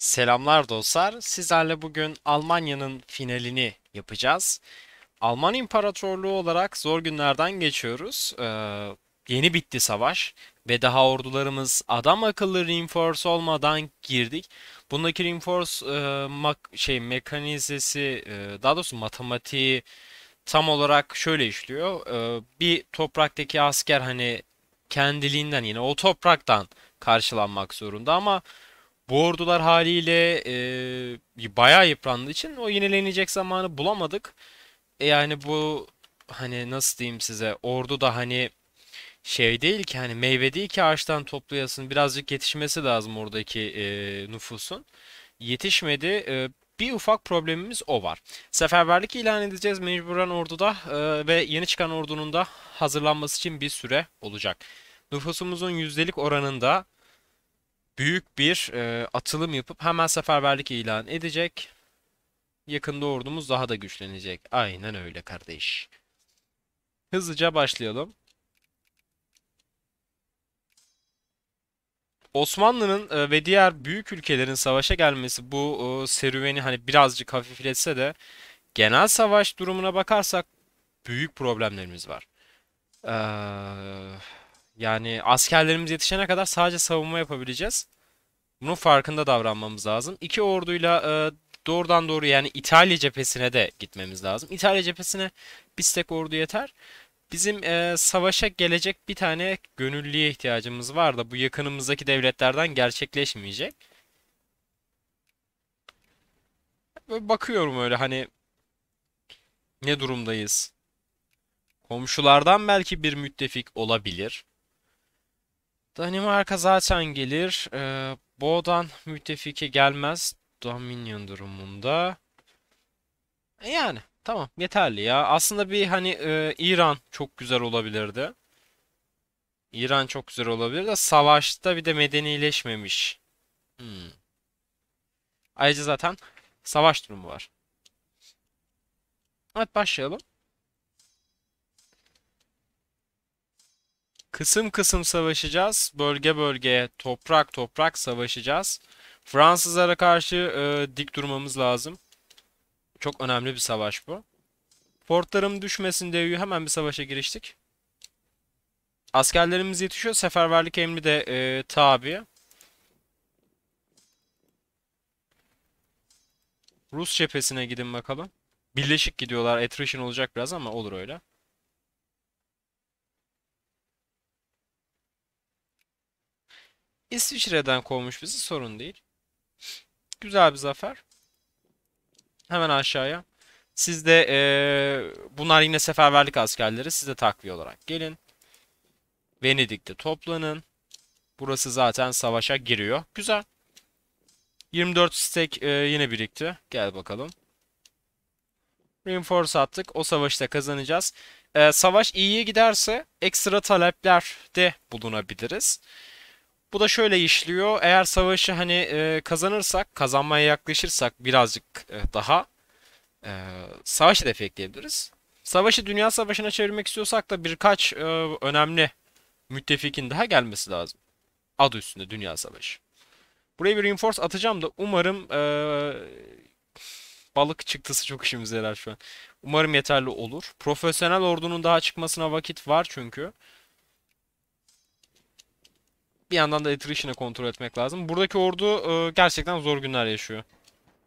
Selamlar dostlar. Sizlerle bugün Almanya'nın finalini yapacağız. Alman İmparatorluğu olarak zor günlerden geçiyoruz. Ee, yeni bitti savaş ve daha ordularımız adam akıllı reinforce olmadan girdik. Bundaki reinforce e, mak şey mekanizesi e, daha doğrusu matematiği tam olarak şöyle işliyor. E, bir topraktaki asker hani kendiliğinden yine o topraktan karşılanmak zorunda ama bu ordular haliyle e, bayağı yıprandığı için o yenilenecek zamanı bulamadık. E yani bu hani nasıl diyeyim size ordu da hani şey değil ki hani meyve değil ki ağaçtan toplayasın birazcık yetişmesi lazım oradaki e, nüfusun. Yetişmedi. E, bir ufak problemimiz o var. Seferberlik ilan edeceğiz mecburen orduda e, ve yeni çıkan ordunun da hazırlanması için bir süre olacak. Nüfusumuzun yüzdelik oranında büyük bir e, atılım yapıp hemen seferberlik ilan edecek. Yakında ordumuz daha da güçlenecek. Aynen öyle kardeş. Hızlıca başlayalım. Osmanlı'nın e, ve diğer büyük ülkelerin savaşa gelmesi bu serüveni hani birazcık hafifletse de genel savaş durumuna bakarsak büyük problemlerimiz var. Ee, yani askerlerimiz yetişene kadar sadece savunma yapabileceğiz. Bunun farkında davranmamız lazım. İki orduyla e, doğrudan doğru yani İtalya cephesine de gitmemiz lazım. İtalya cephesine bir tek ordu yeter. Bizim e, savaşa gelecek bir tane gönüllüye ihtiyacımız var da bu yakınımızdaki devletlerden gerçekleşmeyecek. Böyle bakıyorum öyle hani ne durumdayız. Komşulardan belki bir müttefik olabilir. Danimarka zaten gelir. Ee, Boğdan müttefike gelmez. Dominion durumunda. E, yani tamam yeterli ya. Aslında bir hani e, İran çok güzel olabilirdi. İran çok güzel olabilir de savaşta bir de medenileşmemiş. Hmm. Ayrıca zaten savaş durumu var. Evet başlayalım. Kısım kısım savaşacağız. Bölge bölge, toprak toprak savaşacağız. Fransızlara karşı e, dik durmamız lazım. Çok önemli bir savaş bu. Portlarım düşmesin diye hemen bir savaşa giriştik. Askerlerimiz yetişiyor. Seferberlik emri de e, tabi. Rus cephesine gidin bakalım. Birleşik gidiyorlar. Attrition olacak biraz ama olur öyle. İsviçre'den kovmuş bizi sorun değil. Güzel bir zafer. Hemen aşağıya. Siz de ee, bunlar yine seferberlik askerleri. Siz de takviye olarak gelin. Venedik'te toplanın. Burası zaten savaşa giriyor. Güzel. 24 stek e, yine birikti. Gel bakalım. Reinforce attık. O savaşı da kazanacağız. E, savaş iyiye giderse ekstra talepler de bulunabiliriz. Bu da şöyle işliyor. Eğer savaşı hani e, kazanırsak, kazanmaya yaklaşırsak birazcık e, daha e, savaş hedefi ekleyebiliriz. Savaşı dünya savaşına çevirmek istiyorsak da birkaç e, önemli müttefikin daha gelmesi lazım. Adı üstünde dünya savaşı. Buraya bir reinforce atacağım da umarım e, balık çıktısı çok işimize yarar şu an. Umarım yeterli olur. Profesyonel ordunun daha çıkmasına vakit var çünkü bir yandan da attrition'ı kontrol etmek lazım. Buradaki ordu e, gerçekten zor günler yaşıyor.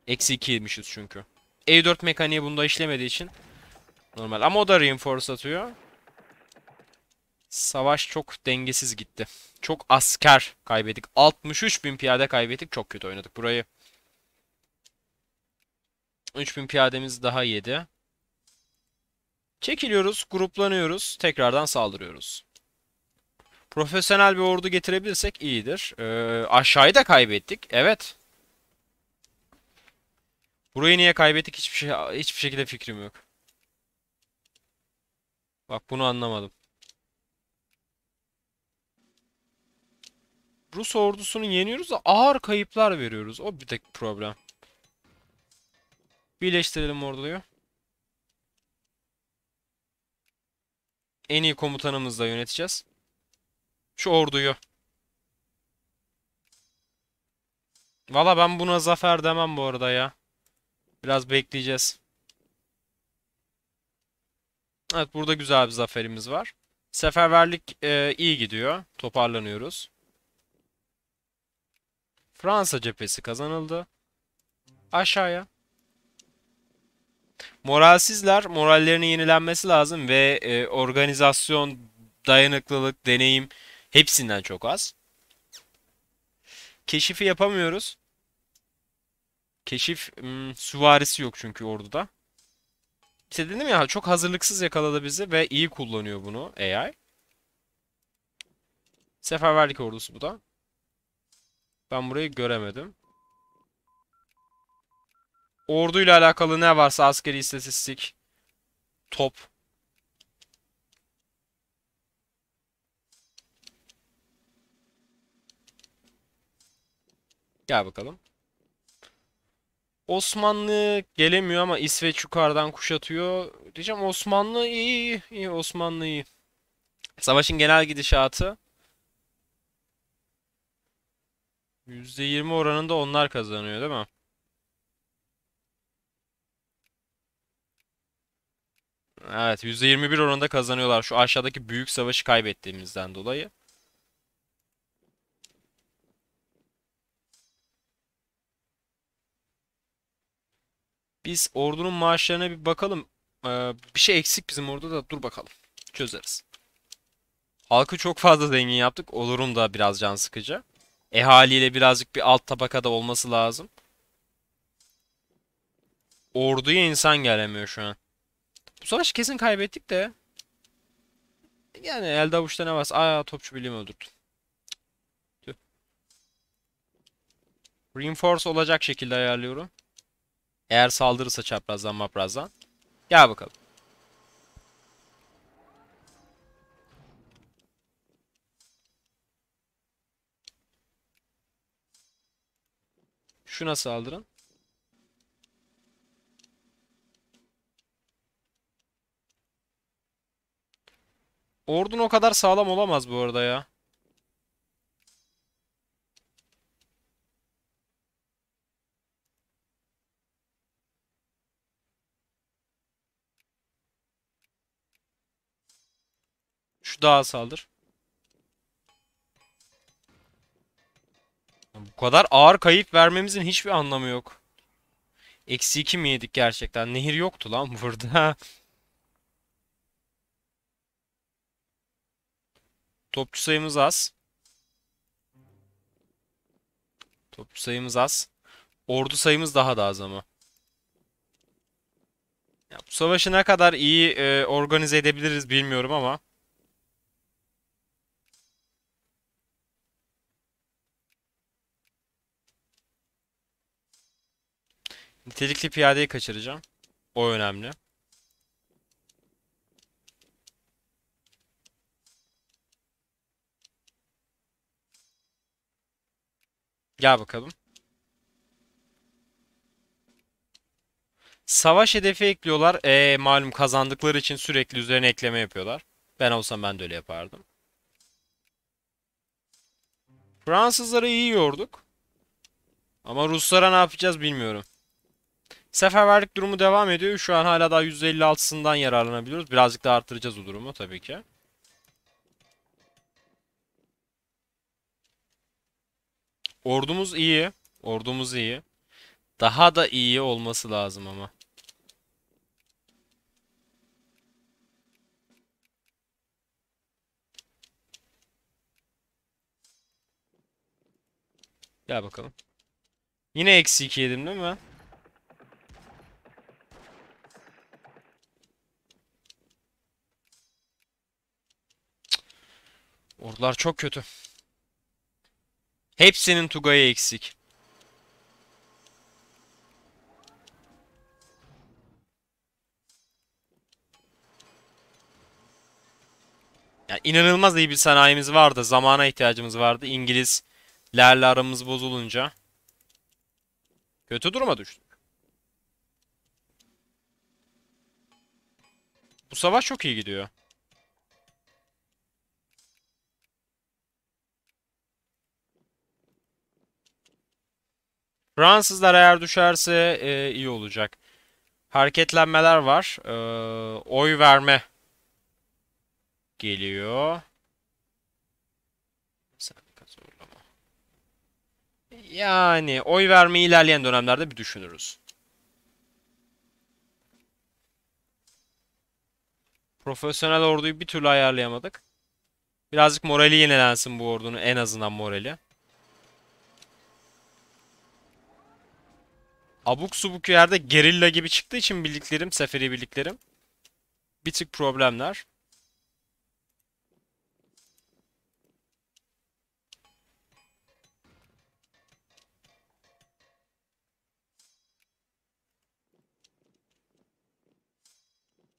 Eksi 2 yemişiz çünkü. E4 mekaniği bunda işlemediği için normal. Ama o da reinforce atıyor. Savaş çok dengesiz gitti. Çok asker kaybettik. 63 bin piyade kaybettik. Çok kötü oynadık burayı. 3000 piyademiz daha yedi. Çekiliyoruz, gruplanıyoruz, tekrardan saldırıyoruz. Profesyonel bir ordu getirebilirsek iyidir. Ee, aşağıyı da kaybettik. Evet. Burayı niye kaybettik hiçbir şey hiçbir şekilde fikrim yok. Bak bunu anlamadım. Rus ordusunu yeniyoruz da ağır kayıplar veriyoruz. O bir tek problem. Birleştirelim orduyu. En iyi komutanımızla yöneteceğiz. Şu orduyu. Valla ben buna zafer demem bu arada ya. Biraz bekleyeceğiz. Evet burada güzel bir zaferimiz var. Seferberlik e, iyi gidiyor. Toparlanıyoruz. Fransa cephesi kazanıldı. Aşağıya. Moralsizler, morallerinin yenilenmesi lazım ve e, organizasyon, dayanıklılık, deneyim Hepsinden çok az. Keşifi yapamıyoruz. Keşif hmm, süvarisi yok çünkü orduda. İşte dedim ya çok hazırlıksız yakaladı bizi ve iyi kullanıyor bunu AI. Seferberlik ordusu bu da. Ben burayı göremedim. Orduyla alakalı ne varsa askeri istatistik, top, Gel bakalım. Osmanlı gelemiyor ama İsveç yukarıdan kuşatıyor. Diyeceğim Osmanlı iyi, iyi Osmanlı iyi. Savaşın genel gidişatı %20 oranında onlar kazanıyor değil mi? Evet %21 oranında kazanıyorlar şu aşağıdaki büyük savaşı kaybettiğimizden dolayı. Biz ordunun maaşlarına bir bakalım. Ee, bir şey eksik bizim orada da dur bakalım. Çözeriz. Halkı çok fazla zengin yaptık. Olurum da biraz can sıkıcı. Ehaliyle birazcık bir alt tabakada olması lazım. Orduya insan gelemiyor şu an. Bu savaş kesin kaybettik de. Yani elde avuçta ne var? Aa topçu birliğimi öldürdüm. Reinforce olacak şekilde ayarlıyorum. Eğer saldırırsa çaprazdan maprazdan. Gel bakalım. Şuna saldırın. Ordun o kadar sağlam olamaz bu arada ya. daha saldır. Bu kadar ağır kayıp vermemizin hiçbir anlamı yok. Eksi 2 mi yedik gerçekten? Nehir yoktu lan burada. Topçu sayımız az. Topçu sayımız az. Ordu sayımız daha da az ama. Ya, bu savaşı ne kadar iyi e, organize edebiliriz bilmiyorum ama. Nitelikli piyadeyi kaçıracağım. O önemli. Gel bakalım. Savaş hedefi ekliyorlar. E, malum kazandıkları için sürekli üzerine ekleme yapıyorlar. Ben olsam ben de öyle yapardım. Fransızları iyi yorduk. Ama Ruslara ne yapacağız bilmiyorum. Seferberlik durumu devam ediyor. Şu an hala daha %56'sından yararlanabiliyoruz. Birazcık daha arttıracağız o durumu tabii ki. Ordumuz iyi. Ordumuz iyi. Daha da iyi olması lazım ama. Gel bakalım. Yine eksi 2 yedim değil mi? Ordular çok kötü. Hepsinin Tugay'ı eksik. Yani inanılmaz iyi bir sanayimiz vardı. Zamana ihtiyacımız vardı. İngilizlerle aramız bozulunca. Kötü duruma düştük. Bu savaş çok iyi gidiyor. Fransızlar eğer düşerse e, iyi olacak. Hareketlenmeler var. E, oy verme geliyor. Yani oy verme ilerleyen dönemlerde bir düşünürüz. Profesyonel orduyu bir türlü ayarlayamadık. Birazcık morali yenilensin bu ordunun en azından morali. abuk subuk yerde gerilla gibi çıktığı için birliklerim, seferi birliklerim. Bir tık problemler.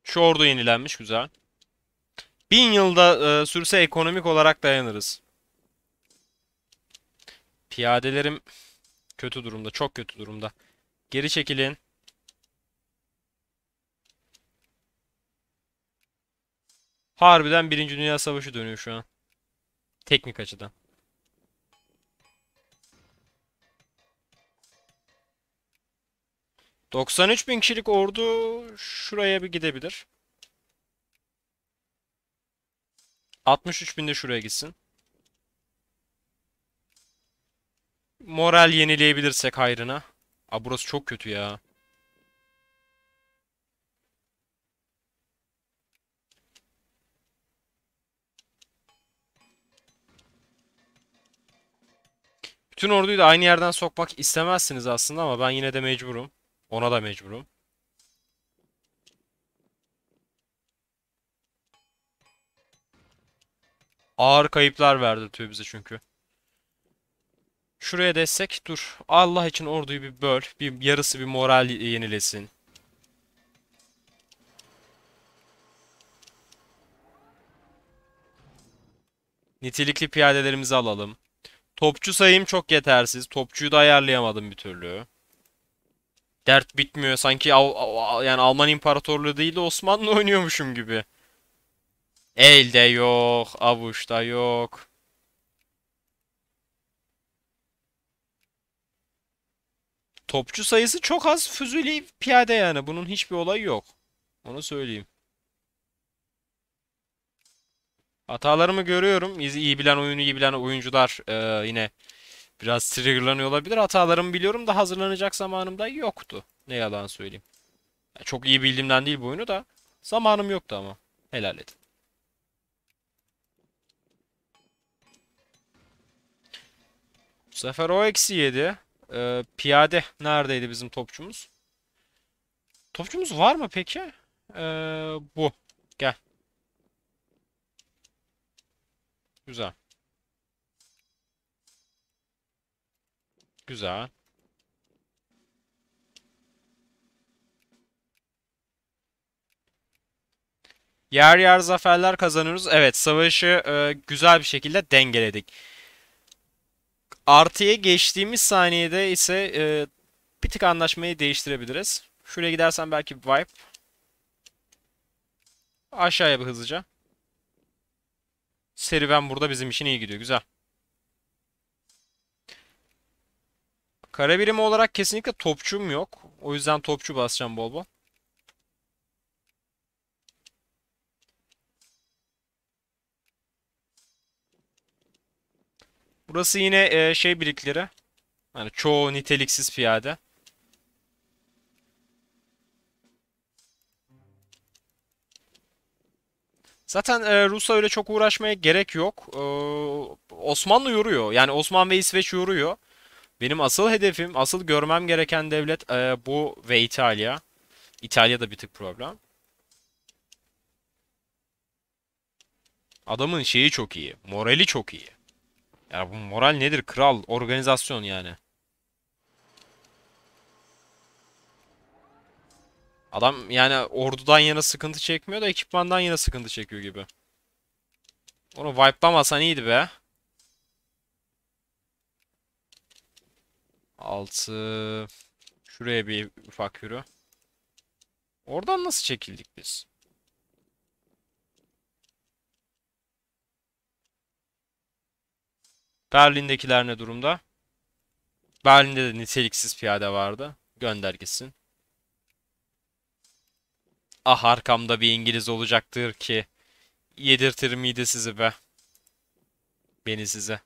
Şu ordu yenilenmiş güzel. Bin yılda e, sürse ekonomik olarak dayanırız. Piyadelerim kötü durumda. Çok kötü durumda. Geri çekilin. Harbiden Birinci Dünya Savaşı dönüyor şu an. Teknik açıdan. ...93 bin kişilik ordu şuraya bir gidebilir. 63 bin de şuraya gitsin. Moral yenileyebilirsek hayrına. Abi burası çok kötü ya. Bütün orduyu da aynı yerden sokmak istemezsiniz aslında ama ben yine de mecburum. Ona da mecburum. Ağır kayıplar verdi bize çünkü. Şuraya destek dur. Allah için orduyu bir böl. Bir yarısı bir moral yenilesin. Nitelikli piyadelerimizi alalım. Topçu sayım çok yetersiz. Topçuyu da ayarlayamadım bir türlü. Dert bitmiyor. Sanki Al Al yani Alman İmparatorluğu değil de Osmanlı oynuyormuşum gibi. Elde yok, avuçta yok. Topçu sayısı çok az. Füzuli piyade yani. Bunun hiçbir olayı yok. Onu söyleyeyim. Hatalarımı görüyorum. İyi bilen oyunu iyi bilen oyuncular e, yine biraz triggerlanıyor olabilir. Hatalarımı biliyorum da hazırlanacak zamanım da yoktu. Ne yalan söyleyeyim. Yani çok iyi bildiğimden değil bu oyunu da. Zamanım yoktu ama. Helal edin. Bu sefer o eksi yedi. Ee, piyade neredeydi bizim topçumuz? Topçumuz var mı peki? Ee, bu. Gel. Güzel. Güzel. Yer yer zaferler kazanıyoruz. Evet savaşı e, güzel bir şekilde dengeledik. Artıya geçtiğimiz saniyede ise e, bir tık anlaşmayı değiştirebiliriz. Şuraya gidersen belki wipe. Aşağıya bir hızlıca. Serüven burada bizim için iyi gidiyor. Güzel. Kara birimi olarak kesinlikle topçum yok. O yüzden topçu basacağım bol bol. Burası yine e, şey birlikleri. Yani çoğu niteliksiz piyade. Zaten e, Rus'a öyle çok uğraşmaya gerek yok. Ee, Osmanlı yoruyor. Yani Osman ve İsveç yoruyor. Benim asıl hedefim, asıl görmem gereken devlet e, bu ve İtalya. İtalya da bir tık problem. Adamın şeyi çok iyi. Morali çok iyi. Ya bu moral nedir? Kral, organizasyon yani. Adam yani ordudan yana sıkıntı çekmiyor da ekipmandan yana sıkıntı çekiyor gibi. Onu wipe'lamasan iyiydi be. 6 Şuraya bir ufak yürü. Oradan nasıl çekildik biz? Berlin'dekiler ne durumda? Berlin'de de niteliksiz piyade vardı. Gönder gitsin. Ah arkamda bir İngiliz olacaktır ki. Yedirtir miydi sizi be? Beni size.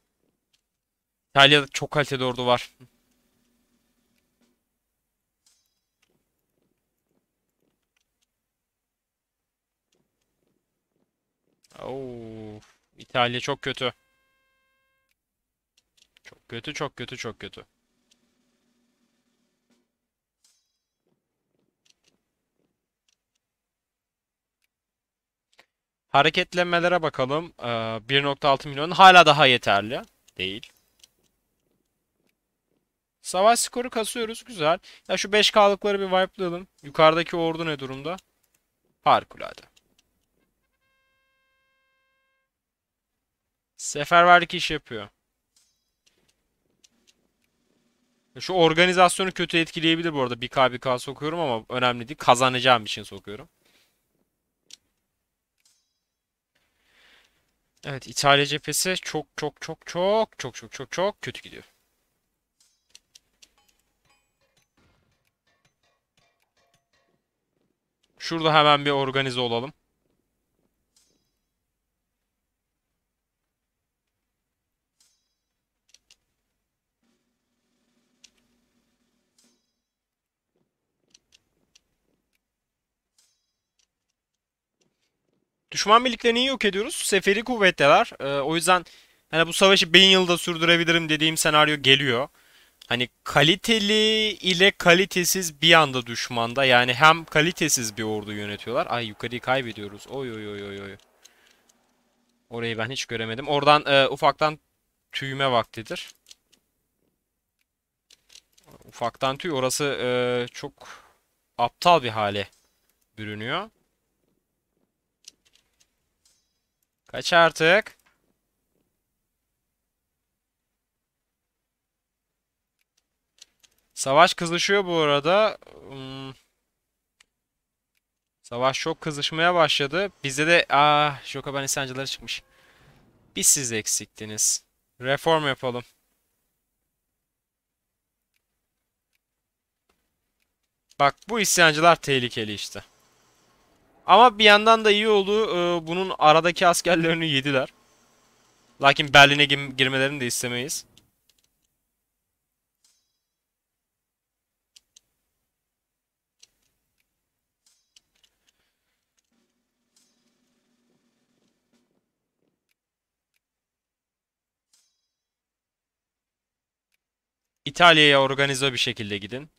İtalya'da çok kaliteli ordu var. Oo, İtalya çok kötü. Kötü çok kötü çok kötü. Hareketlenmelere bakalım. 1.6 ee, milyon hala daha yeterli. Değil. Savaş skoru kasıyoruz. Güzel. Ya şu 5K'lıkları bir wipe'layalım. Yukarıdaki ordu ne durumda? Harikulade. Seferberlik iş yapıyor. Şu organizasyonu kötü etkileyebilir bu arada. bir k bir k sokuyorum ama önemli değil. Kazanacağım için şey sokuyorum. Evet İtalya cephesi çok çok çok çok çok çok çok çok kötü gidiyor. Şurada hemen bir organize olalım. Düşman birliklerini yok ediyoruz. Seferi kuvvetler. E, ee, o yüzden hani bu savaşı bin yılda sürdürebilirim dediğim senaryo geliyor. Hani kaliteli ile kalitesiz bir anda düşmanda. Yani hem kalitesiz bir ordu yönetiyorlar. Ay yukarıyı kaybediyoruz. Oy oy oy oy oy. Orayı ben hiç göremedim. Oradan e, ufaktan tüyüme vaktidir. Ufaktan tüy orası e, çok aptal bir hale bürünüyor. Kaç artık. Savaş kızışıyor bu arada. Hmm. Savaş çok kızışmaya başladı. Bizde de ah Jokaban insancıları çıkmış. Biz siz eksiktiniz. Reform yapalım. Bak bu isyancılar tehlikeli işte. Ama bir yandan da iyi oldu. E, bunun aradaki askerlerini yediler. Lakin Berlin'e girmelerini de istemeyiz. İtalya'ya organize bir şekilde gidin.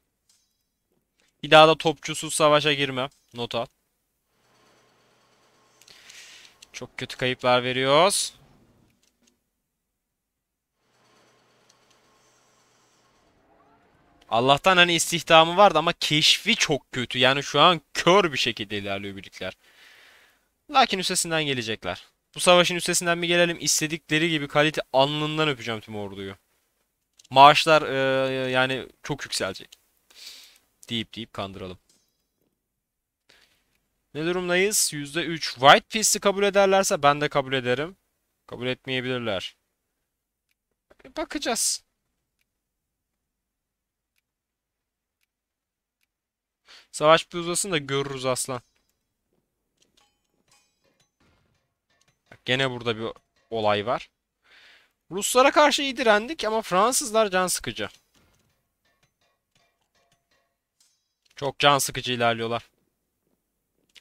Bir daha da topçusuz savaşa girme. Nota. Çok kötü kayıplar veriyoruz. Allah'tan hani istihdamı vardı ama keşfi çok kötü. Yani şu an kör bir şekilde ilerliyor birlikler. Lakin üstesinden gelecekler. Bu savaşın üstesinden bir gelelim. İstedikleri gibi kalite alnından öpeceğim tüm orduyu. Maaşlar e, yani çok yükselecek. Deyip deyip kandıralım. Ne durumdayız? %3. White Piece'i kabul ederlerse ben de kabul ederim. Kabul etmeyebilirler. Bakacağız. Savaş bir uzasın da görürüz aslan. Bak gene burada bir olay var. Ruslara karşı iyi direndik ama Fransızlar can sıkıcı. Çok can sıkıcı ilerliyorlar.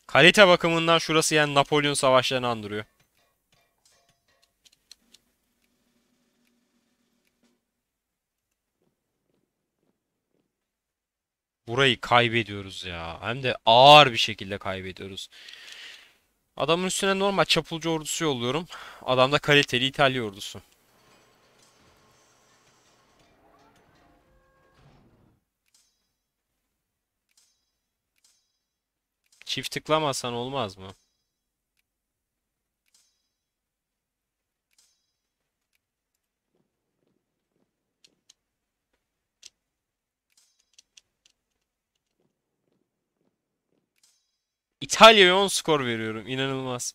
Kalite bakımından şurası yani Napolyon savaşlarını andırıyor. Burayı kaybediyoruz ya. Hem de ağır bir şekilde kaybediyoruz. Adamın üstüne normal çapulcu ordusu yolluyorum. Adamda kaliteli İtalya ordusu. Çift tıklamasan olmaz mı? İtalya'ya 10 skor veriyorum. İnanılmaz.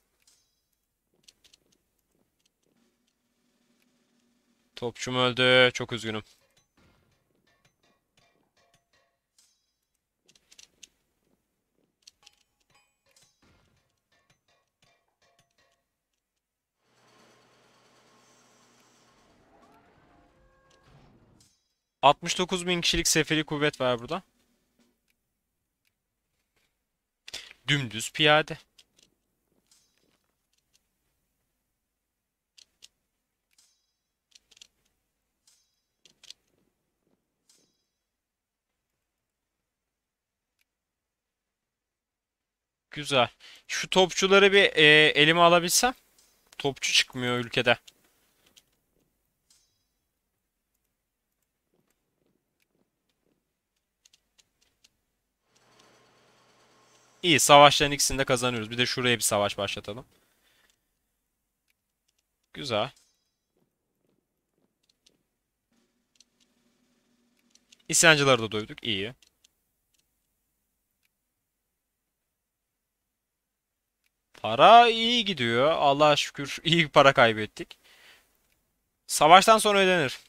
Topçum öldü. Çok üzgünüm. 69 bin kişilik seferi kuvvet var burada. Dümdüz piyade. Güzel. Şu topçuları bir e, elime alabilsem. Topçu çıkmıyor ülkede. İyi savaşların ikisini de kazanıyoruz. Bir de şuraya bir savaş başlatalım. Güzel. İsyancıları da dövdük. İyi. Para iyi gidiyor. Allah'a şükür iyi para kaybettik. Savaştan sonra ödenir.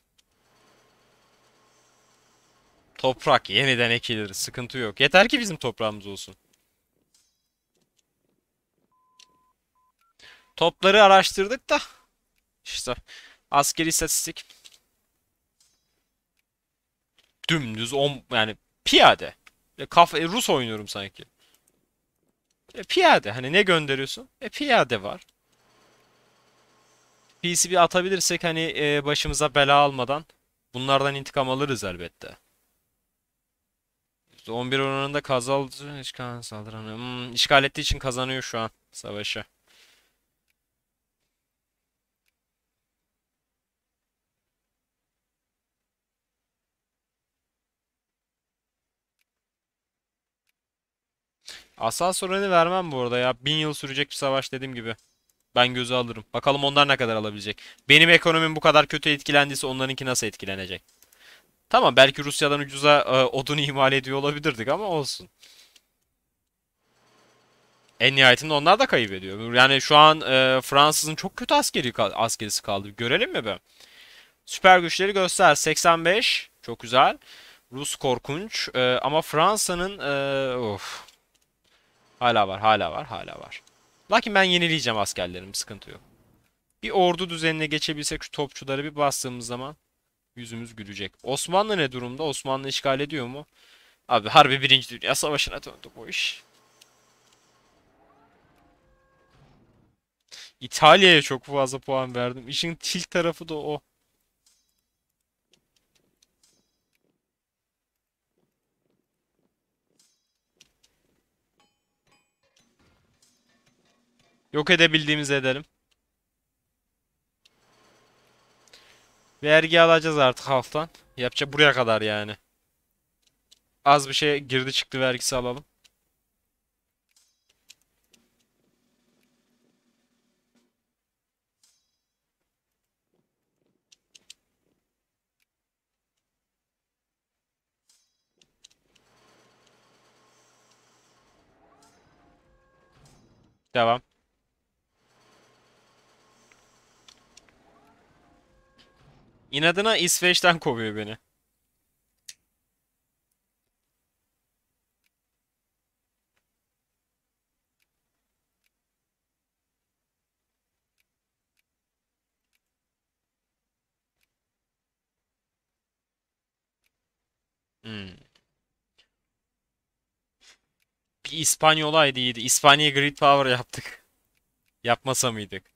Toprak yeniden ekilir. Sıkıntı yok. Yeter ki bizim toprağımız olsun. Topları araştırdık da işte askeri istatistik dümdüz on yani piyade. E, kafa, e, Rus oynuyorum sanki. E, piyade. Hani ne gönderiyorsun? E piyade var. PCB atabilirsek hani e, başımıza bela almadan bunlardan intikam alırız elbette. %11 oranında kazal işgal saldıranı. Hmm, işgal ettiği için kazanıyor şu an savaşı. Asal sorunu vermem bu arada ya. Bin yıl sürecek bir savaş dediğim gibi. Ben gözü alırım. Bakalım onlar ne kadar alabilecek. Benim ekonomim bu kadar kötü etkilendiyse onlarınki nasıl etkilenecek? Tamam belki Rusya'dan ucuza e, odun imal ediyor olabilirdik ama olsun. En nihayetinde onlar da kaybediyor. Yani şu an e, Fransız'ın çok kötü askeri askerisi kaldı. Görelim mi be? Süper güçleri göster. 85. Çok güzel. Rus korkunç. E, ama Fransa'nın... E, of. Hala var, hala var, hala var. Lakin ben yenileyeceğim askerlerim, sıkıntı yok. Bir ordu düzenine geçebilsek şu topçuları bir bastığımız zaman yüzümüz gülecek. Osmanlı ne durumda? Osmanlı işgal ediyor mu? Abi harbi birinci Dünya Savaşı'na döndü bu iş. İtalya'ya çok fazla puan verdim. İşin tilt tarafı da o. Yok edebildiğimiz edelim. Vergi alacağız artık halktan. Yapacak buraya kadar yani. Az bir şey girdi çıktı vergisi alalım. Devam. İnadına İsveç'ten kovuyor beni. Hmm. Bir İspanyol ID'ydi. İspanya Grid Power yaptık. Yapmasa mıydık?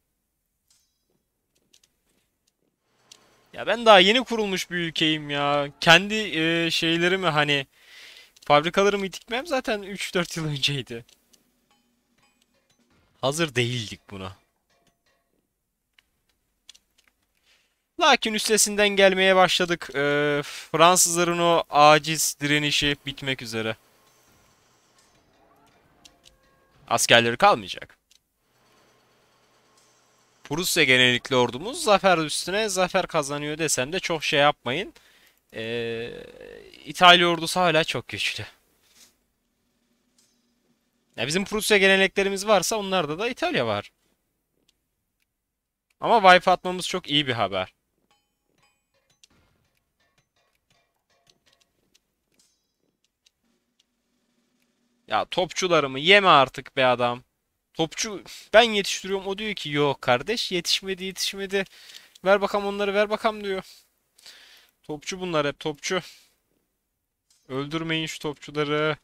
Ya ben daha yeni kurulmuş bir ülkeyim ya. Kendi e, şeylerimi hani fabrikalarımı itikmem zaten 3-4 yıl önceydi. Hazır değildik buna. Lakin üstesinden gelmeye başladık. Ee, Fransızların o aciz direnişi bitmek üzere. Askerleri kalmayacak. Prusya genellikle ordumuz zafer üstüne zafer kazanıyor desem de çok şey yapmayın. Ee, İtalya ordusu hala çok güçlü. Ya bizim Prusya geleneklerimiz varsa onlarda da İtalya var. Ama wipe atmamız çok iyi bir haber. Ya topçularımı yeme artık be adam. Topçu ben yetiştiriyorum o diyor ki yok kardeş yetişmedi yetişmedi. Ver bakam onları ver bakam diyor. Topçu bunlar hep topçu. Öldürmeyin şu topçuları.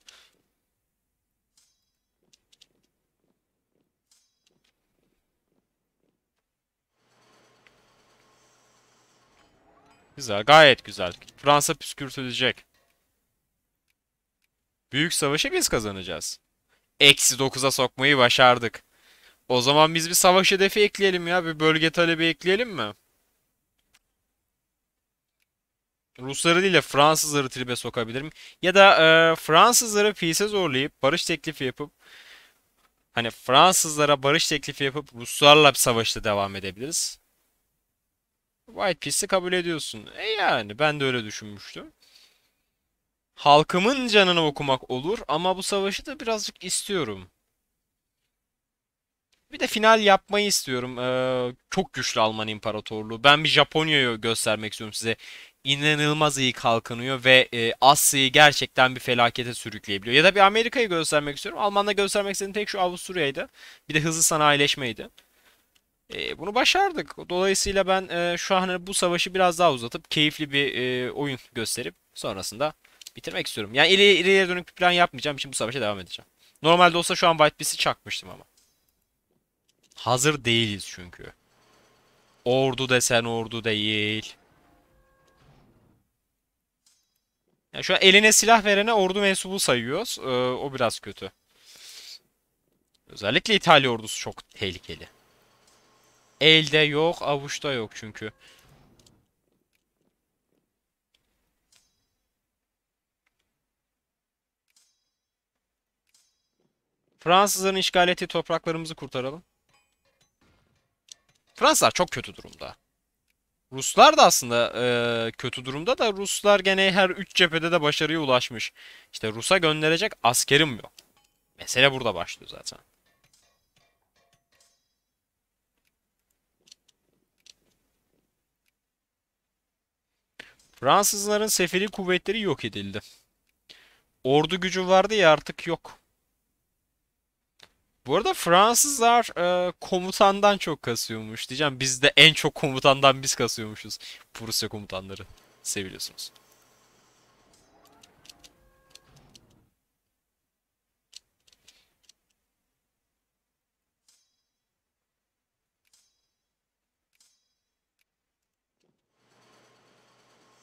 Güzel, gayet güzel. Fransa püskürtülecek. Büyük savaşı biz kazanacağız eksi 9'a sokmayı başardık. O zaman biz bir savaş hedefi ekleyelim ya. Bir bölge talebi ekleyelim mi? Rusları değil de Fransızları tribe sokabilirim. Ya da e, Fransızları peace'e zorlayıp barış teklifi yapıp hani Fransızlara barış teklifi yapıp Ruslarla bir savaşta devam edebiliriz. White Peace'i kabul ediyorsun. E yani ben de öyle düşünmüştüm. Halkımın canını okumak olur ama bu savaşı da birazcık istiyorum. Bir de final yapmayı istiyorum. Ee, çok güçlü Alman İmparatorluğu. Ben bir Japonya'yı göstermek istiyorum size. İnanılmaz iyi kalkınıyor ve e, Asya'yı gerçekten bir felakete sürükleyebiliyor. Ya da bir Amerika'yı göstermek istiyorum. Alman'da göstermek istediğim tek şu Avusturya'ydı. Bir de hızlı sanayileşmeydi. E, bunu başardık. Dolayısıyla ben e, şu an hani bu savaşı biraz daha uzatıp keyifli bir e, oyun gösterip sonrasında Bitirmek istiyorum. Yani ileri, ileriye dönük bir plan yapmayacağım için bu savaşa devam edeceğim. Normalde olsa şu an White Beast'i çakmıştım ama. Hazır değiliz çünkü. Ordu desen ordu değil. Yani şu an eline silah verene ordu mensubu sayıyoruz. Ee, o biraz kötü. Özellikle İtalya ordusu çok tehlikeli. Elde yok, avuçta yok çünkü. Fransızların işgal ettiği topraklarımızı kurtaralım. Fransızlar çok kötü durumda. Ruslar da aslında e, kötü durumda da Ruslar gene her üç cephede de başarıya ulaşmış. İşte Rus'a gönderecek askerim yok. Mesele burada başlıyor zaten. Fransızların seferi kuvvetleri yok edildi. Ordu gücü vardı ya artık yok. Bu arada Fransızlar e, komutandan çok kasıyormuş. Diyeceğim biz de en çok komutandan biz kasıyormuşuz. Prusya komutanları. seviyorsunuz.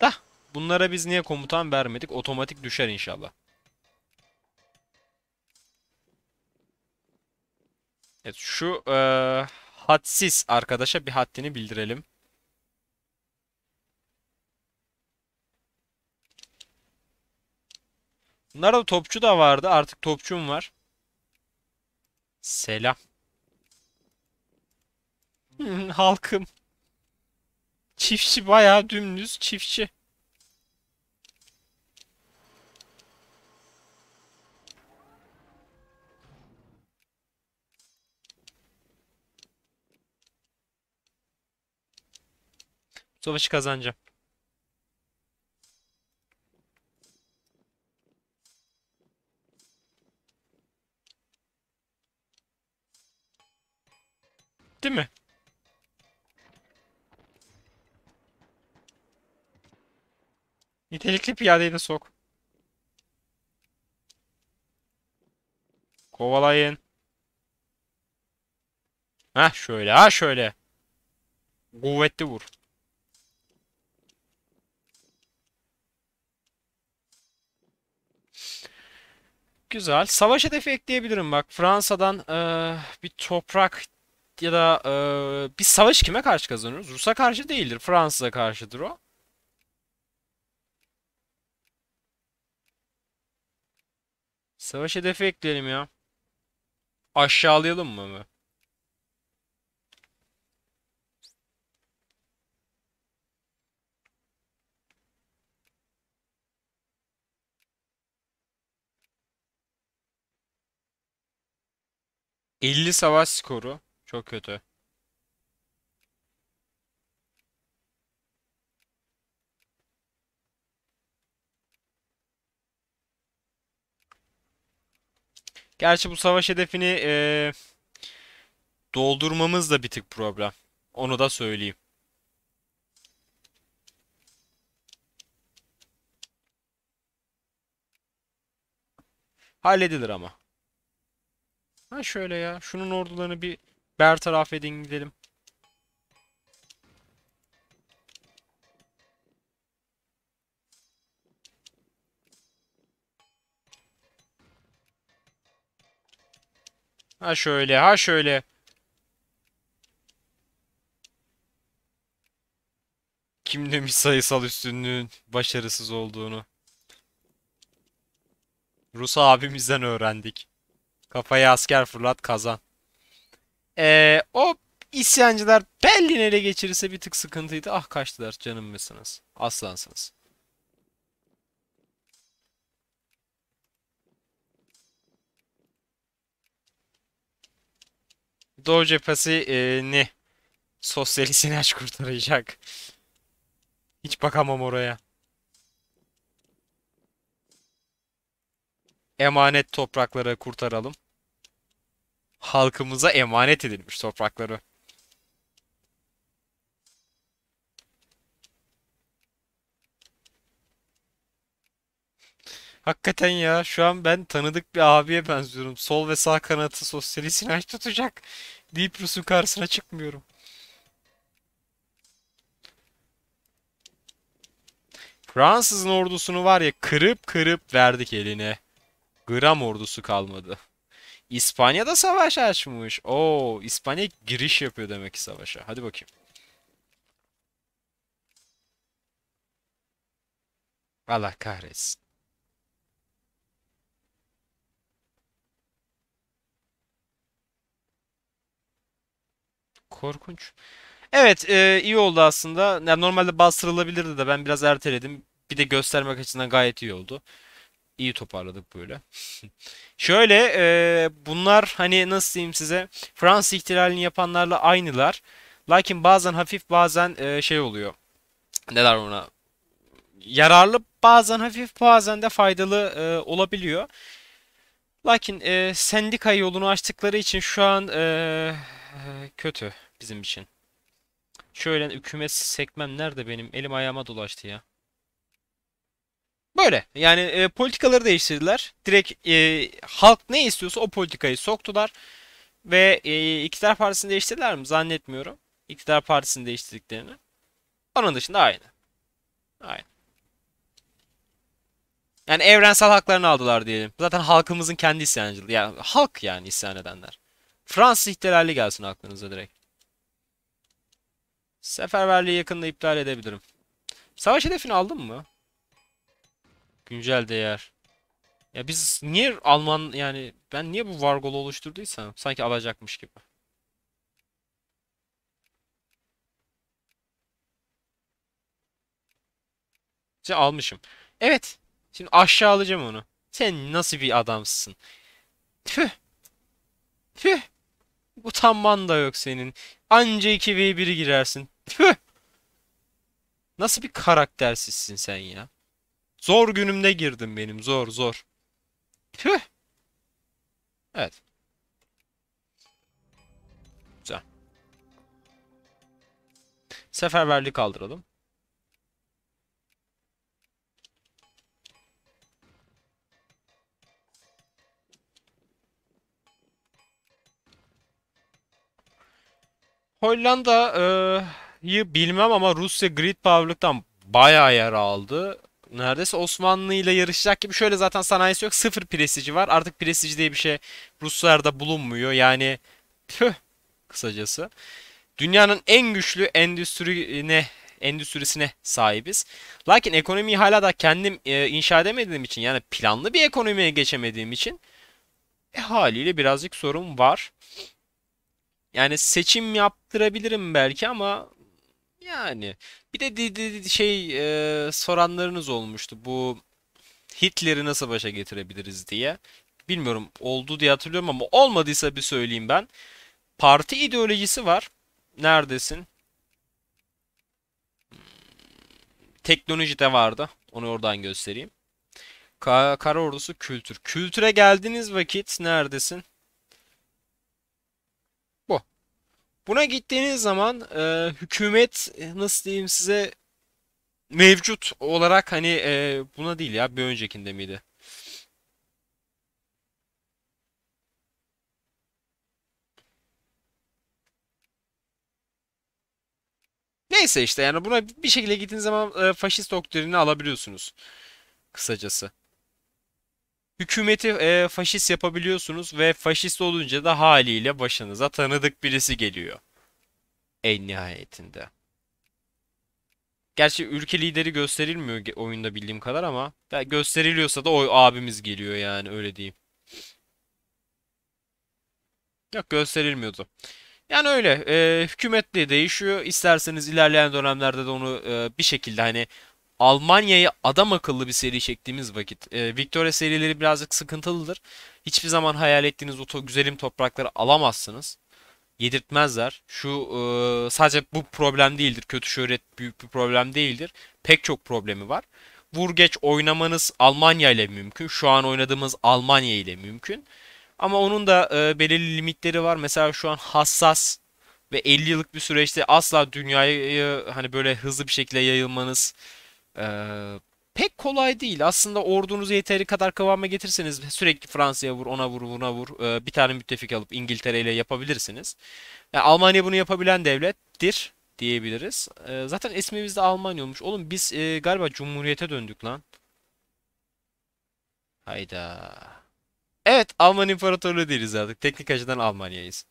Da bunlara biz niye komutan vermedik? Otomatik düşer inşallah. Evet şu e, hadsiz arkadaşa bir haddini bildirelim. Bunlarda topçu da vardı. Artık topçum var. Selam. Halkım. Çiftçi bayağı dümdüz çiftçi. Savaşı kazanacağım. Değil mi? Nitelikli piyadeyi de sok. Kovalayın. Ha şöyle ha şöyle. Kuvvetli vur. Güzel. Savaş hedefi ekleyebilirim bak. Fransa'dan e, bir toprak ya da e, bir savaş kime karşı kazanıyoruz? Rus'a karşı değildir. Fransa'ya karşıdır o. Savaş hedefi ekleyelim ya. Aşağılayalım mı? 50 savaş skoru. Çok kötü. Gerçi bu savaş hedefini ee, doldurmamız da bir tık problem. Onu da söyleyeyim. Halledilir ama. Ha şöyle ya. Şunun ordularını bir bertaraf edin gidelim. Ha şöyle, ha şöyle. Kim demiş sayısal üstünlüğün başarısız olduğunu? Rus abimizden öğrendik. Kafaya asker fırlat kazan. Ee, o isyancılar Berlin'i ele geçirirse bir tık sıkıntıydı. Ah kaçtılar canım mısınız? Aslansınız. Doğu cephesini e, sosyalist inanç kurtaracak. Hiç bakamam oraya. Emanet toprakları kurtaralım halkımıza emanet edilmiş toprakları. Hakikaten ya şu an ben tanıdık bir abiye benziyorum. Sol ve sağ kanatı sosyalistini aç tutacak deyip Rus'un karşısına çıkmıyorum. Fransız'ın ordusunu var ya kırıp kırıp verdik eline. Gram ordusu kalmadı. İspanya'da savaş açmış. Oo, İspanya giriş yapıyor demek ki savaşa. Hadi bakayım. Allah kahretsin. Korkunç. Evet e, iyi oldu aslında. Yani normalde bastırılabilirdi de ben biraz erteledim. Bir de göstermek açısından gayet iyi oldu. İyi toparladık böyle. Şöyle e, bunlar hani nasıl diyeyim size Fransız ihtilalini yapanlarla aynılar. Lakin bazen hafif bazen e, şey oluyor. Neler ona? Yararlı bazen hafif bazen de faydalı e, olabiliyor. Lakin e, sendika yolunu açtıkları için şu an e, kötü bizim için. Şöyle hükümet sekmem nerede benim? Elim ayağıma dolaştı ya. Böyle yani e, politikaları değiştirdiler. Direkt e, halk ne istiyorsa o politikayı soktular. Ve e, İktidar Partisi'ni değiştirdiler mi? Zannetmiyorum. İktidar Partisi'ni değiştirdiklerini. Onun dışında aynı. Aynı. Yani evrensel haklarını aldılar diyelim. Zaten halkımızın kendi isyancılığı. Yani halk yani isyan edenler. Fransız ihtilali gelsin aklınıza direkt. Seferberliği yakında iptal edebilirim. Savaş hedefini aldın mı? Güncel değer. Ya biz niye Alman yani ben niye bu vargolu oluşturduysam sanki alacakmış gibi. İşte almışım. Evet. Şimdi aşağı alacağım onu. Sen nasıl bir adamsın? Tüh. Tüh. Utanman da yok senin. Anca 2v1 girersin. Tüh. Nasıl bir karaktersizsin sen ya? Zor günümde girdim benim. Zor zor. Tüh. Evet. Güzel. Seferberlik kaldıralım. Hollanda'yı e, bilmem ama Rusya grid power'lıktan bayağı yer aldı neredeyse Osmanlı ile yarışacak gibi. Şöyle zaten sanayisi yok. Sıfır prestiji var. Artık prestij diye bir şey Ruslarda bulunmuyor. Yani püh kısacası. Dünyanın en güçlü endüstrine endüstrisine sahibiz. Lakin ekonomiyi hala da kendim e, inşa edemediğim için yani planlı bir ekonomiye geçemediğim için e, haliyle birazcık sorun var. Yani seçim yaptırabilirim belki ama yani bir de di- di- di- şey e, soranlarınız olmuştu bu Hitler'i nasıl başa getirebiliriz diye. Bilmiyorum oldu diye hatırlıyorum ama olmadıysa bir söyleyeyim ben. Parti ideolojisi var. Neredesin? Hmm, teknoloji de vardı. Onu oradan göstereyim. Ka- Kara ordusu kültür. Kültüre geldiğiniz vakit neredesin? Buna gittiğiniz zaman e, hükümet nasıl diyeyim size mevcut olarak hani e, buna değil ya bir öncekinde miydi? Neyse işte yani buna bir şekilde gittiğiniz zaman e, faşist doktrinini alabiliyorsunuz. Kısacası. Hükümeti e, faşist yapabiliyorsunuz ve faşist olunca da haliyle başınıza tanıdık birisi geliyor. En nihayetinde. Gerçi ülke lideri gösterilmiyor oyunda bildiğim kadar ama ya gösteriliyorsa da o abimiz geliyor yani öyle diyeyim. Yok gösterilmiyordu. Yani öyle e, hükümet değişiyor. İsterseniz ilerleyen dönemlerde de onu e, bir şekilde hani Almanya'yı adam akıllı bir seri çektiğimiz vakit. E, Victoria serileri birazcık sıkıntılıdır. Hiçbir zaman hayal ettiğiniz o to- güzelim toprakları alamazsınız. Yedirtmezler. Şu e, sadece bu problem değildir. Kötü şöhret büyük bir problem değildir. Pek çok problemi var. Vur geç oynamanız Almanya ile mümkün. Şu an oynadığımız Almanya ile mümkün. Ama onun da e, belirli limitleri var. Mesela şu an hassas ve 50 yıllık bir süreçte asla dünyayı hani böyle hızlı bir şekilde yayılmanız ee, pek kolay değil. Aslında ordunuzu yeteri kadar kıvama getirseniz sürekli Fransa'ya vur, ona vur, buna vur. Ee, bir tane müttefik alıp İngiltere ile yapabilirsiniz. Yani Almanya bunu yapabilen devlettir diyebiliriz. Ee, zaten ismimiz de Almanya olmuş. Oğlum biz e, galiba Cumhuriyete döndük lan. Hayda. Evet Alman İmparatorluğu değiliz artık. Teknik açıdan Almanya'yız.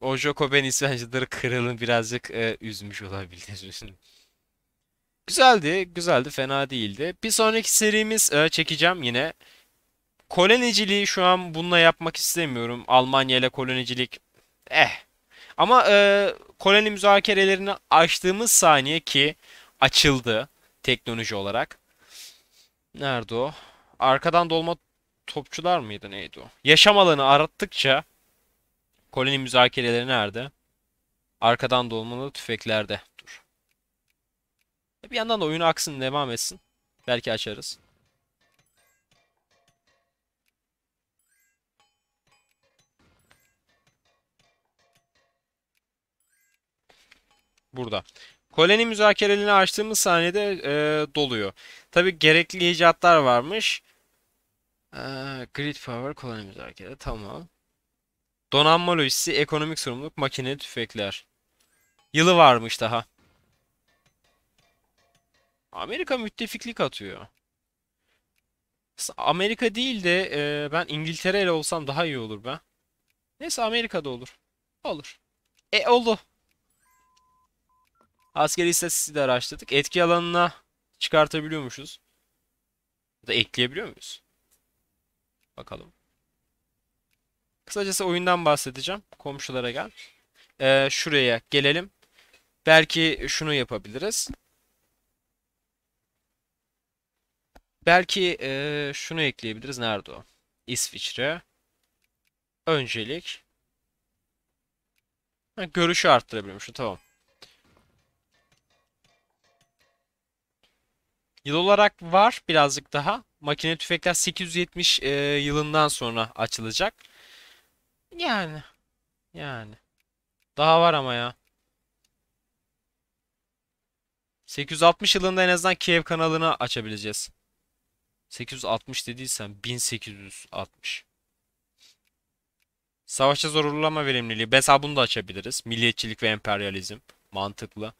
O Jacoben isyancıları kralın birazcık e, üzmüş olabilir. Güzeldi, güzeldi, fena değildi. Bir sonraki serimiz e, çekeceğim yine. Koloniciliği şu an bununla yapmak istemiyorum. Almanya ile kolonicilik. Eh. Ama e, koloni müzakerelerini açtığımız saniye ki açıldı teknoloji olarak. Nerede o? Arkadan dolma topçular mıydı neydi o? Yaşam alanı arattıkça koloni müzakereleri nerede? Arkadan dolmalı tüfeklerde. Bir yandan da oyunu aksın devam etsin. Belki açarız. Burada. Koloni müzakereliğini açtığımız sahnede e, doluyor. Tabi gerekli icatlar varmış. E, grid power koloni müzakere tamam. Donanma lojisi, ekonomik sorumluluk, makine, tüfekler. Yılı varmış daha. Amerika müttefiklik atıyor. Amerika değil de e, ben İngiltere ile olsam daha iyi olur be. Neyse Amerika'da olur. Olur. E oldu. Askeri istatistiği de araştırdık. Etki alanına çıkartabiliyormuşuz. Ya da ekleyebiliyor muyuz? Bakalım. Kısacası oyundan bahsedeceğim. Komşulara gel. Ee, şuraya gelelim. Belki şunu yapabiliriz. Belki e, şunu ekleyebiliriz. Nerede o? İsviçre. Öncelik. Ha, görüşü Şu Tamam. Yıl olarak var birazcık daha. Makine tüfekler 870 e, yılından sonra açılacak. Yani. Yani. Daha var ama ya. 860 yılında en azından Kiev kanalını açabileceğiz. 860 dediysem 1860. Savaşça zorlama verimliliği. Mesela bunu da açabiliriz. Milliyetçilik ve emperyalizm. Mantıklı.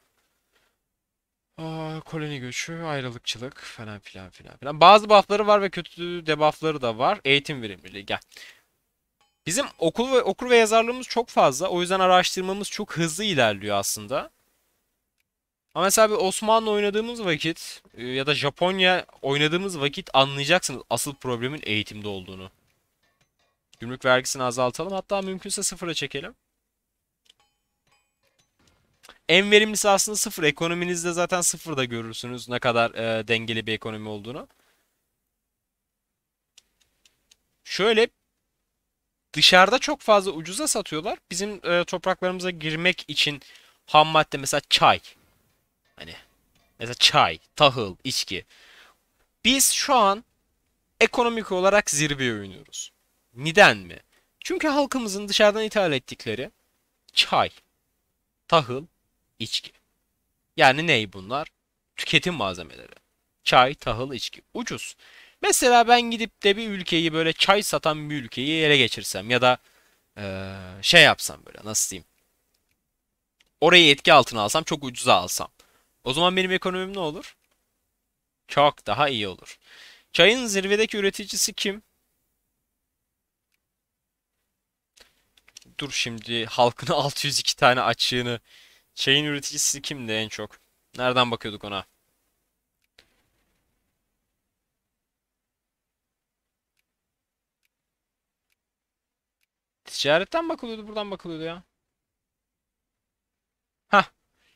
Aa, koloni göçü, ayrılıkçılık falan filan filan filan. Bazı buffları var ve kötü debuffları da var. Eğitim verimliliği gel. Bizim okul ve okur ve yazarlığımız çok fazla. O yüzden araştırmamız çok hızlı ilerliyor aslında. Ama mesela bir Osmanlı oynadığımız vakit e, ya da Japonya oynadığımız vakit anlayacaksınız asıl problemin eğitimde olduğunu. Gümrük vergisini azaltalım. Hatta mümkünse sıfıra çekelim. En verimlisi aslında sıfır. Ekonominizde zaten sıfırda görürsünüz ne kadar e, dengeli bir ekonomi olduğunu. Şöyle dışarıda çok fazla ucuza satıyorlar. Bizim e, topraklarımıza girmek için ham madde mesela çay Hani mesela çay, tahıl, içki. Biz şu an ekonomik olarak zirveye oynuyoruz. Neden mi? Çünkü halkımızın dışarıdan ithal ettikleri çay, tahıl, içki. Yani ney bunlar? Tüketim malzemeleri. Çay, tahıl, içki. Ucuz. Mesela ben gidip de bir ülkeyi böyle çay satan bir ülkeyi ele geçirsem ya da ee, şey yapsam böyle nasıl diyeyim. Orayı etki altına alsam çok ucuza alsam. O zaman benim ekonomim ne olur? Çok daha iyi olur. Çayın zirvedeki üreticisi kim? Dur şimdi halkını 602 tane açığını. Çayın üreticisi kimdi en çok? Nereden bakıyorduk ona? Ticaretten bakılıyordu, buradan bakılıyordu ya. Hah.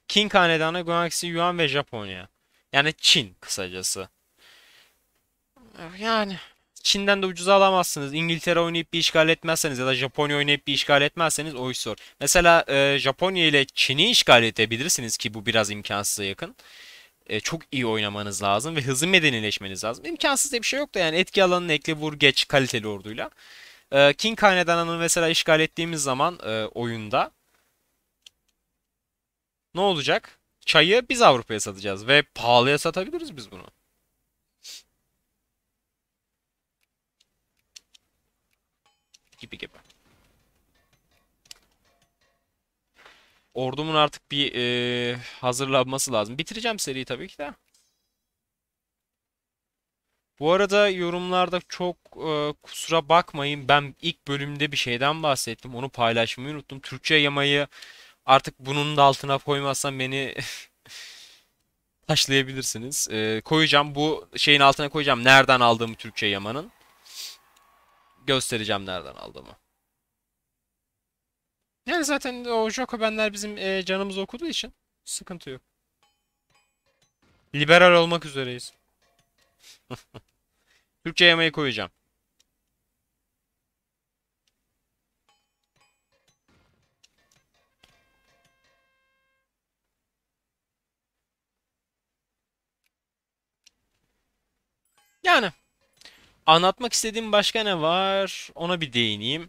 King Hanedanı, Guangxi Yuan ve Japonya. Yani Çin kısacası. Yani Çin'den de ucuza alamazsınız. İngiltere oynayıp bir işgal etmezseniz ya da Japonya oynayıp bir işgal etmezseniz oy sor. Mesela e, Japonya ile Çin'i işgal edebilirsiniz ki bu biraz imkansıza yakın. E, çok iyi oynamanız lazım ve hızlı medenileşmeniz lazım. İmkansız diye bir şey yok da yani etki alanını ekle vur geç kaliteli orduyla. E, King Hanedanı'nı mesela işgal ettiğimiz zaman e, oyunda ne olacak? Çayı biz Avrupa'ya satacağız ve pahalıya satabiliriz biz bunu. Gibi gibi. Ordumun artık bir e, hazırlanması lazım. Bitireceğim seriyi tabii ki de. Bu arada yorumlarda çok e, kusura bakmayın. Ben ilk bölümde bir şeyden bahsettim. Onu paylaşmayı unuttum. Türkçe yamayı Artık bunun da altına koymazsan beni taşlayabilirsiniz. Ee, koyacağım bu şeyin altına koyacağım. Nereden aldığımı Türkçe Yaman'ın. Göstereceğim nereden aldığımı. Yani zaten o Jacobenler bizim e, canımızı okuduğu için sıkıntı yok. Liberal olmak üzereyiz. Türkçe yemeği koyacağım. Yani anlatmak istediğim başka ne var ona bir değineyim.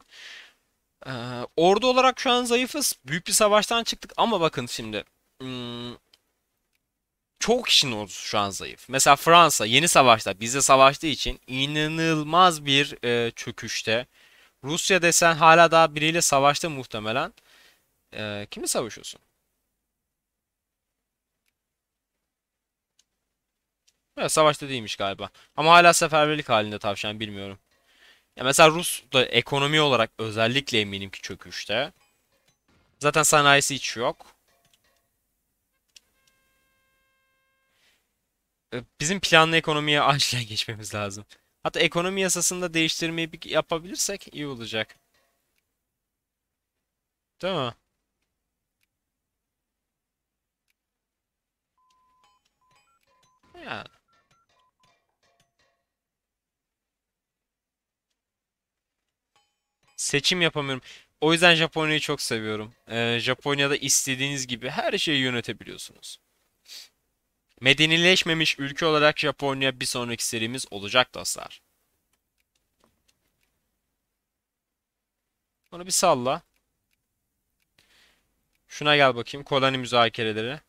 Ee, ordu olarak şu an zayıfız. Büyük bir savaştan çıktık ama bakın şimdi. Hmm, çok kişinin ordusu şu an zayıf. Mesela Fransa yeni savaşta bizle savaştığı için inanılmaz bir e, çöküşte. Rusya desen hala daha biriyle savaşta muhtemelen. E, kimle savaşıyorsun? Evet savaşta değilmiş galiba. Ama hala seferberlik halinde tavşan bilmiyorum. Ya mesela Rus da ekonomi olarak özellikle eminim ki çöküşte. Zaten sanayisi hiç yok. Ee, bizim planlı ekonomiye acilen geçmemiz lazım. Hatta ekonomi yasasında değiştirmeyi bir yapabilirsek iyi olacak. Değil mi? Ya. seçim yapamıyorum. O yüzden Japonya'yı çok seviyorum. Ee, Japonya'da istediğiniz gibi her şeyi yönetebiliyorsunuz. Medenileşmemiş ülke olarak Japonya bir sonraki serimiz olacak dostlar. Onu bir salla. Şuna gel bakayım. Koloni müzakereleri.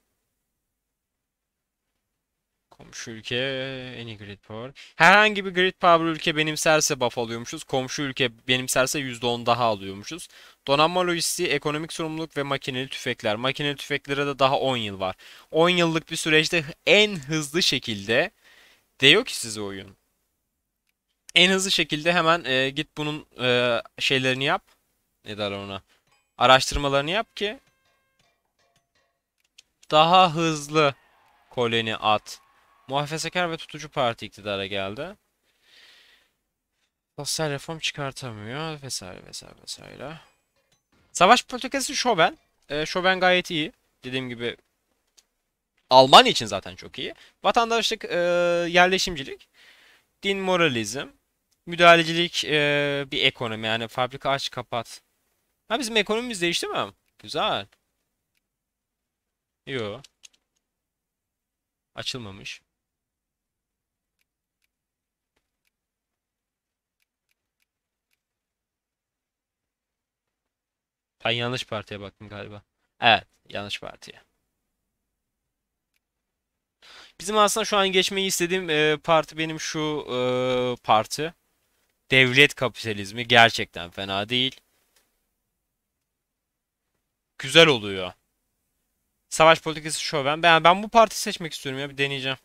Komşu ülke en iyi grid power. Herhangi bir grid power ülke benimserse buff alıyormuşuz. Komşu ülke benimserse %10 daha alıyormuşuz. Donanma lojistiği, ekonomik sorumluluk ve makineli tüfekler. Makineli tüfeklere de daha 10 yıl var. 10 yıllık bir süreçte en hızlı şekilde diyor ki size oyun. En hızlı şekilde hemen e, git bunun e, şeylerini yap. Ne derler ona? Araştırmalarını yap ki daha hızlı koloni at. Muhafazakar ve tutucu parti iktidara geldi. Sosyal reform çıkartamıyor vesaire vesaire vesaire. Savaş politikası Chauvin. E, Chauvin gayet iyi. Dediğim gibi Almanya için zaten çok iyi. Vatandaşlık e, yerleşimcilik, din moralizm, müdahalecilik e, bir ekonomi yani fabrika aç kapat. Ha bizim ekonomimiz değişti mi? Güzel. Yo. Açılmamış. Ben yanlış partiye baktım galiba. Evet yanlış partiye. Bizim aslında şu an geçmeyi istediğim e, parti benim şu e, parti. Devlet kapitalizmi gerçekten fena değil. Güzel oluyor. Savaş politikası şu Ben, ben bu parti seçmek istiyorum ya bir deneyeceğim.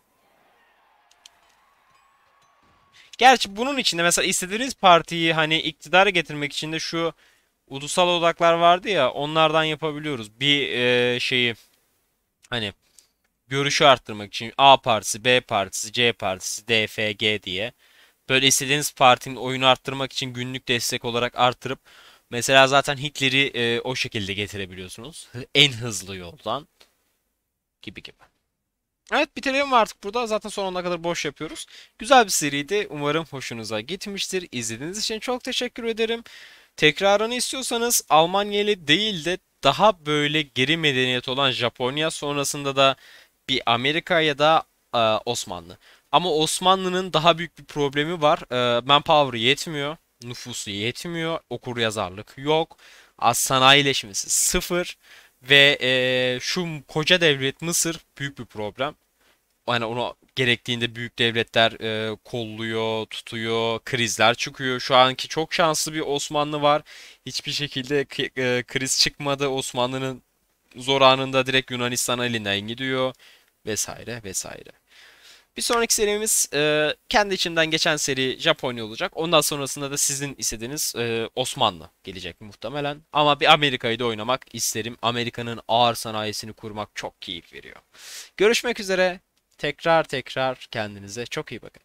Gerçi bunun içinde mesela istediğiniz partiyi hani iktidara getirmek için de şu ulusal odaklar vardı ya onlardan yapabiliyoruz. Bir e, şeyi hani görüşü arttırmak için A partisi, B partisi, C partisi, D, F, G diye böyle istediğiniz partinin oyunu arttırmak için günlük destek olarak artırıp mesela zaten Hitler'i e, o şekilde getirebiliyorsunuz. En hızlı yoldan gibi gibi. Evet bitirelim artık burada. Zaten son kadar boş yapıyoruz. Güzel bir seriydi. Umarım hoşunuza gitmiştir. İzlediğiniz için çok teşekkür ederim. Tekrarını istiyorsanız Almanya ile değil de daha böyle geri medeniyet olan Japonya sonrasında da bir Amerika ya da e, Osmanlı. Ama Osmanlı'nın daha büyük bir problemi var. E, manpower yetmiyor, nüfusu yetmiyor, okur yazarlık yok, az sanayileşmesi sıfır ve e, şu koca devlet Mısır büyük bir problem hani onu gerektiğinde büyük devletler e, kolluyor, tutuyor, krizler çıkıyor. Şu anki çok şanslı bir Osmanlı var. Hiçbir şekilde e, kriz çıkmadı. Osmanlı'nın zor anında direkt Yunanistan elinden gidiyor vesaire vesaire. Bir sonraki serimiz e, kendi içinden geçen seri Japonya olacak. Ondan sonrasında da sizin istediğiniz e, Osmanlı gelecek muhtemelen. Ama bir Amerika'yı da oynamak isterim. Amerika'nın ağır sanayisini kurmak çok keyif veriyor. Görüşmek üzere. Tekrar tekrar kendinize çok iyi bakın.